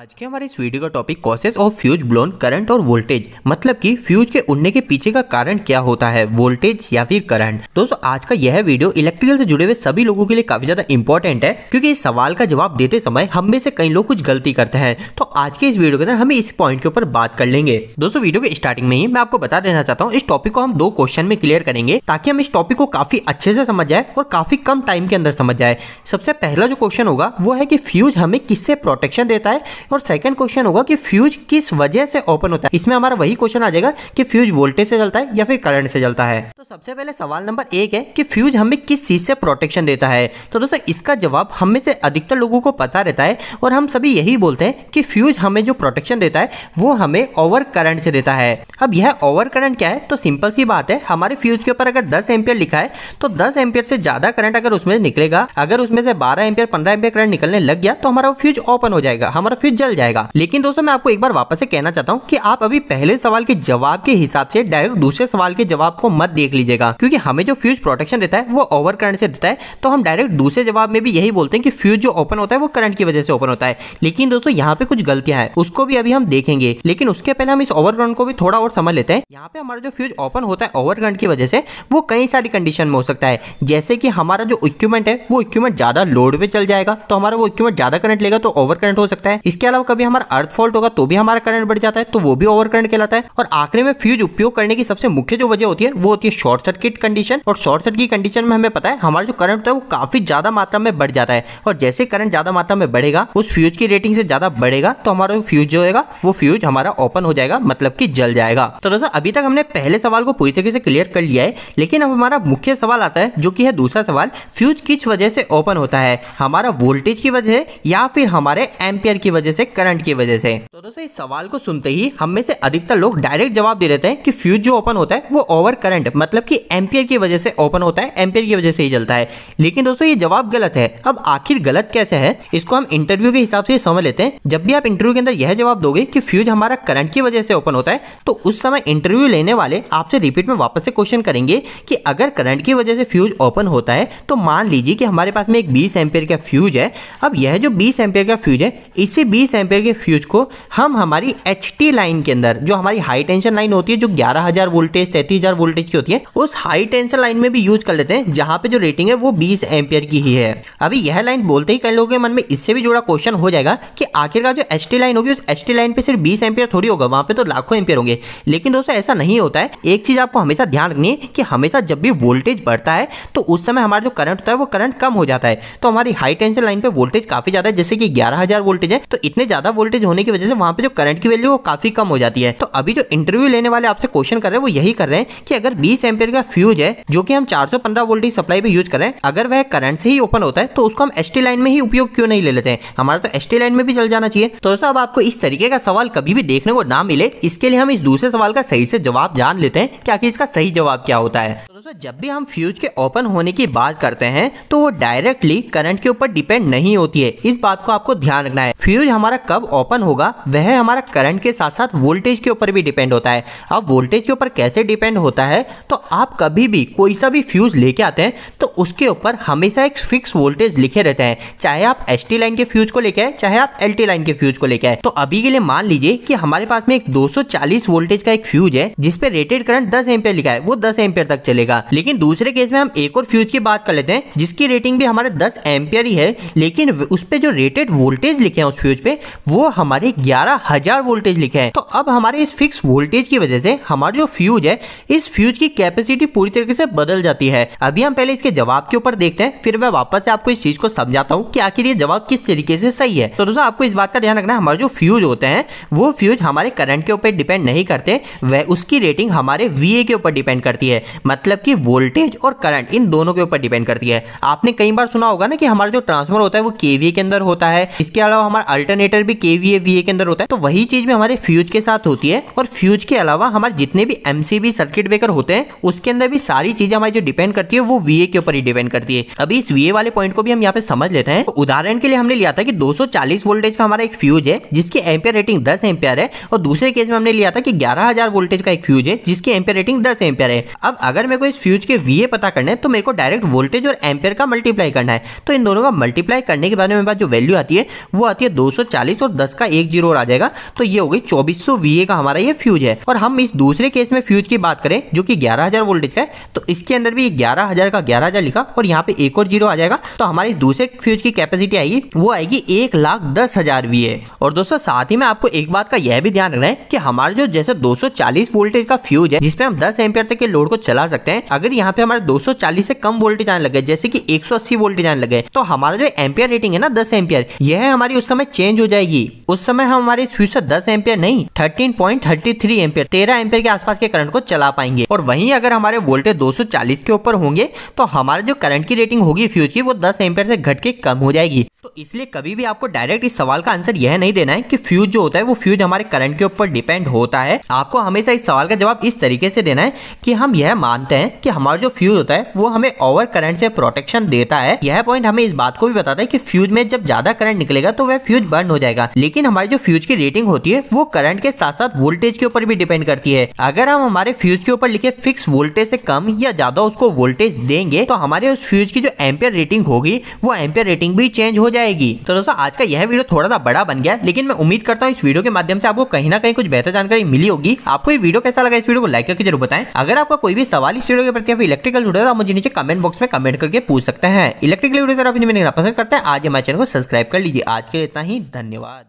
आज के हमारे इस वीडियो का topic causes of fuse blown current और वोल्टेज मतलब कि फ्यूज के उड़ने के पीछे का कारण क्या होता है वोल्टेज या फिर करंट दोस्तों आज का यह वीडियो इलेक्ट्रिकल से जुड़े हुए सभी लोगों के लिए काफी ज्यादा इंपॉर्टेंट है क्योंकि इस सवाल का जवाब देते समय हम में से कई लोग कुछ गलती करते हैं तो आज के इस वीडियो के अंदर हम इस पॉइंट के ऊपर बात कर लेंगे दोस्तों वीडियो के स्टार्टिंग में ही मैं आपको बता देना चाहता हूँ इस टॉपिक को हम दो क्वेश्चन में क्लियर करेंगे ताकि हम इस टॉपिक को काफी अच्छे से समझ जाए और काफी कम टाइम के अंदर समझ जाए सबसे पहला जो क्वेश्चन होगा वो है की फ्यूज हमें किससे प्रोटेक्शन देता है और सेकंड क्वेश्चन होगा कि फ्यूज किस वजह से ओपन होता है इसमें हमारा वही क्वेश्चन आ जाएगा कि फ्यूज वोल्टेज से चलता है या फिर करंट से चलता है तो सबसे पहले सवाल नंबर एक है कि फ्यूज हमें किस चीज़ से प्रोटेक्शन देता है तो दोस्तों इसका जवाब हमें से अधिकतर लोगों को पता रहता है और हम सभी यही बोलते हैं कि फ्यूज हमें जो प्रोटेक्शन देता है वो हमें ओवर करंट से देता है अब यह ओवर करंट क्या है तो सिंपल सी बात है हमारे फ्यूज के ऊपर अगर दस एम्पियर लिखा है तो दस एम्पियर से ज्यादा करंट अगर उसमें निकलेगा अगर उसमें से बारह एम्पियर पंद्रह एम्पियर करंट निकलने लग गया तो हमारा फ्यूज ओपन हो जाएगा हमारा फ्यूज जल जाएगा लेकिन दोस्तों मैं आपको एक बार वापस से कहना चाहता हूँ कि आप अभी पहले सवाल के जवाब के हिसाब से डायरेक्ट दूसरे सवाल के जवाब को मत देख लीजिएगा क्योंकि हमें जो फ्यूज प्रोटेक्शन देता है वो ओवर करंट से देता है तो हम डायरेक्ट दूसरे जवाब में भी यही बोलते हैं कि फ्यूज जो ओपन होता है वो करंट की वजह से ओपन होता है लेकिन दोस्तों यहाँ पे कुछ गलतियां हैं उसको भी अभी हम देखेंगे लेकिन उसके पहले हम इस ओवर करंट को भी थोड़ा और समझ लेते हैं यहाँ पे हमारा जो फ्यूज ओपन होता है ओवर करंट की वजह से वो कई सारी कंडीशन में हो सकता है जैसे कि हमारा जो इक्विपमेंट है वो इक्विपमेंट ज्यादा लोड पे चल जाएगा तो हमारा वो इक्विपमेंट ज्यादा करंट लेगा तो ओवर करंट हो सकता है इसके अलावा कभी हमारा अर्थ फॉल्ट होगा तो भी हमारा करंट बढ़ जाता है तो वो भी ओवर करंट कहलाता है और आखिर में फ्यूज उपयोग करने की सबसे मुख्य जो वजह होती है वो होती है शॉर्ट सर्किट कंडीशन और शॉर्ट सर्किट की कंडीशन में हमें पता है हमारा जो करंट होता है वो काफी ज्यादा मात्रा में बढ़ जाता है और जैसे करंट ज्यादा मात्रा में बढ़ेगा उस फ्यूज की रेटिंग से ज्यादा बढ़ेगा तो हमारा फ्यूज जो होगा वो फ्यूज हमारा ओपन हो जाएगा मतलब की जल जाएगा तो दोस्तों अभी तक हमने पहले सवाल को पूरी तरीके से क्लियर कर लिया है लेकिन अब हमारा मुख्य सवाल आता है जो की है दूसरा सवाल फ्यूज किस वजह से ओपन होता है हमारा वोल्टेज की वजह या फिर हमारे एम्पियर की वजह वजह से करंट की वजह से तो दोस्तों इस सवाल को सुनते ही हम में से अधिकतर लोग डायरेक्ट जवाब दे देते हैं कि फ्यूज जो ओपन होता है वो ओवर करंट मतलब कि एम्पियर की वजह से ओपन होता है एम्पियर की वजह से ही जलता है लेकिन दोस्तों ये जवाब गलत है अब आखिर गलत कैसे है इसको हम इंटरव्यू के हिसाब से समझ लेते हैं जब भी आप इंटरव्यू के अंदर यह जवाब दोगे की फ्यूज हमारा करंट की वजह से ओपन होता है तो उस समय इंटरव्यू लेने वाले आपसे रिपीट में वापस से क्वेश्चन करेंगे कि अगर करंट की वजह से फ्यूज ओपन होता है तो मान लीजिए कि हमारे पास में एक बीस एम्पियर का फ्यूज है अब यह जो बीस एम्पियर का फ्यूज है इसे बीस एम्पेयर के फ्यूज को हम हमारी एच लाइन के अंदर जो हमारी हाई टेंशन लाइन होती है जो ग्यारह हजार वोल्टेज तैतीस हजार वोल्टेज की होती है उस हाई टेंशन लाइन में भी यूज कर लेते हैं जहां पे जो रेटिंग है वो बीस एम्पेयर की ही है अभी यह लाइन बोलते ही कई लोगों के मन में इससे भी जुड़ा क्वेश्चन हो जाएगा कि आखिरकार जो एच लाइन होगी उस एच लाइन पे सिर्फ बीस एम्पेयर थोड़ी होगा वहां पे तो लाखों एम्पेयर होंगे लेकिन दोस्तों ऐसा नहीं होता है एक चीज आपको हमेशा ध्यान रखनी है कि हमेशा जब भी वोल्टेज बढ़ता है तो उस समय हमारा जो करंट होता है वो करंट कम हो जाता है तो हमारी हाई टेंशन लाइन पे वोल्टेज काफी ज्यादा है जैसे कि ग्यारह हजार वोल्टेज है तो इतने ज्यादा वोल्टेज होने की वजह से वहां पे जो करंट की वैल्यू वो काफी कम हो जाती है तो अभी जो इंटरव्यू लेने वाले आपसे क्वेश्चन कर रहे हैं वो यही कर रहे हैं कि अगर बीस एम्पियर का फ्यूज है जो कि हम चार सौ पंद्रह वोल्टेज सप्लाई पे यूज कर हैं अगर वह करंट से ही ओपन होता है तो उसको हम एस लाइन में ही उपयोग क्यों नहीं ले लेते हैं हमारा तो एस लाइन में भी चल जाना चाहिए तो दोस्तों अब आपको इस तरीके का सवाल कभी भी देखने को ना मिले इसके लिए हम इस दूसरे सवाल का सही से जवाब जान लेते हैं कि आखिर इसका सही जवाब क्या होता है दोस्तों जब भी हम फ्यूज के ओपन होने की बात करते हैं तो वो डायरेक्टली करंट के ऊपर डिपेंड नहीं होती है इस बात को आपको ध्यान रखना है फ्यूज हमारा कब ओपन होगा वह हमारा करंट के साथ साथ वोल्टेज के ऊपर भी डिपेंड होता है अब वोल्टेज के ऊपर कैसे डिपेंड होता है तो आप कभी भी कोई सा भी फ्यूज लेके आते हैं तो उसके ऊपर हमेशा एक फिक्स वोल्टेज लिखे रहते हैं चाहे आप एस लाइन के फ्यूज को लेके आए चाहे आप एल लाइन के फ्यूज को लेके आए तो अभी के लिए मान लीजिए कि हमारे पास में एक दो वोल्टेज का एक फ्यूज है जिसपे रेटेड करंट दस एम्पियर लिखा है वो दस एम्पियर तक चलेगा मिलेगा लेकिन दूसरे केस में हम एक और फ्यूज की बात कर लेते हैं जिसकी रेटिंग भी हमारे दस एम्पियर ही है लेकिन उस पर जो रेटेड वोल्टेज लिखे हैं उस फ्यूज पे वो हमारे ग्यारह हजार वोल्टेज लिखे हैं तो अब हमारे इस फिक्स वोल्टेज की वजह से हमारा जो फ्यूज है इस फ्यूज की कैपेसिटी पूरी तरीके से बदल जाती है अभी हम पहले इसके जवाब के ऊपर देखते हैं फिर मैं वापस से आपको इस चीज को समझाता हूँ कि आखिर ये जवाब किस तरीके से सही है तो दोस्तों आपको इस बात का ध्यान रखना हमारे जो फ्यूज होते हैं वो फ्यूज हमारे करंट के ऊपर डिपेंड नहीं करते वह उसकी रेटिंग हमारे वी के ऊपर डिपेंड करती है मतलब मतलब कि वोल्टेज और करंट इन दोनों के ऊपर डिपेंड करती है आपने कई बार सुना होगा ना कि हमारा जो ट्रांसफॉर्मर होता है वो केवीए के अंदर होता है इसके अलावा हमारा अल्टरनेटर भी केवीए वीए के अंदर होता है तो वही चीज भी हमारे फ्यूज के साथ होती है और फ्यूज के अलावा हमारे जितने भी एमसीबी सर्किट ब्रेकर होते हैं उसके अंदर भी सारी चीजें हमारी जो डिपेंड करती है वो वीए के ऊपर ही डिपेंड करती है अभी इस वीए वाले पॉइंट को भी हम यहाँ पे समझ लेते हैं उदाहरण के लिए हमने लिया था कि 240 वोल्टेज का हमारा एक फ्यूज है जिसकी एम्पियर रेटिंग दस एम्पियर है और दूसरे केस में हमने लिया था कि 11000 वोल्टेज का एक फ्यूज है जिसकी एम्पियर रेटिंग दस एम्पियर है अब अगर मेरे को इस फ्यूज के वीए पता करना है तो मेरे को डायरेक्ट वोल्टेज और एम्पेयर का मल्टीप्लाई करना है तो इन दोनों का मल्टीप्लाई करने के बाद मेरे पास जो वैल्यू आती है वो आती है 240 और 10 का एक जीरो और आ जाएगा तो ये हो गई 2400 वीए का हमारा ये फ्यूज है और हम इस दूसरे केस में फ्यूज की बात करें जो कि 11000 वोल्टेज का है तो इसके अंदर भी ग्यारह हजार का 11000 लिखा और यहाँ पे एक और जीरो आ जाएगा तो हमारे दूसरे फ्यूज की कैपेसिटी आएगी वो आएगी एक लाख दस हजार वीए और दोस्तों साथ ही में आपको एक बात का यह भी ध्यान रखना है कि हमारे जो जैसे 240 वोल्टेज का फ्यूज है जिसमें हम दस एम्पियर तक के लोड को चला सकते हैं हैं अगर यहाँ पे हमारे 240 से कम वोल्टेज आने लगे जैसे कि 180 वोल्टेज आने लगे तो हमारा जो एम्पियर रेटिंग है ना दस एम्पियर यह हमारी उस समय चेंज हो जाएगी उस समय हम हमारे स्विच से दस एम्पियर नहीं thirteen point thirty three ampere तेरह एम्पियर के आसपास के करंट को चला पाएंगे और वहीं अगर हमारे वोल्टेज दो सौ चालीस के ऊपर होंगे तो हमारे जो करंट की रेटिंग होगी फ्यूज की वो दस एम्पियर से घट के कम हो जाएगी तो इसलिए कभी भी आपको डायरेक्ट इस सवाल का आंसर यह नहीं देना है कि फ्यूज जो होता है वो फ्यूज हमारे करंट के ऊपर डिपेंड होता है आपको हमेशा इस सवाल का जवाब इस तरीके से देना है कि हम यह मानते हैं हैं कि हमारा जो फ्यूज होता है वो हमें ओवर करंट से प्रोटेक्शन देता है यह पॉइंट हमें इस बात को भी बताता है कि फ्यूज में जब ज्यादा करंट निकलेगा तो वह फ्यूज बर्न हो जाएगा लेकिन हमारी जो फ्यूज की रेटिंग होती है वो करंट के साथ साथ वोल्टेज के ऊपर भी डिपेंड करती है अगर हम हमारे फ्यूज के ऊपर लिखे फिक्स वोल्टेज से कम या ज्यादा उसको वोल्टेज देंगे तो हमारे उस फ्यूज की जो एम्पियर रेटिंग होगी वो एम्पियर रेटिंग भी चेंज हो जाएगी तो दोस्तों आज का यह वीडियो थोड़ा सा बड़ा बन गया लेकिन मैं उम्मीद करता हूँ इस वीडियो के माध्यम से आपको कहीं ना कहीं कुछ बेहतर जानकारी मिली होगी आपको ये वीडियो कैसा लगा इस वीडियो को लाइक करके जरूर बताएं अगर आपका कोई भी सवाल इस वीडियो के प्रति आप इलेक्ट्रिकल जुड़े हो आप मुझे नीचे कमेंट बॉक्स में कमेंट करके पूछ सकते हैं इलेक्ट्रिकल वीडियो आप इन्हें पसंद करते हैं आज हमारे चैनल को सब्सक्राइब कर लीजिए आज के लिए इतना ही धन्यवाद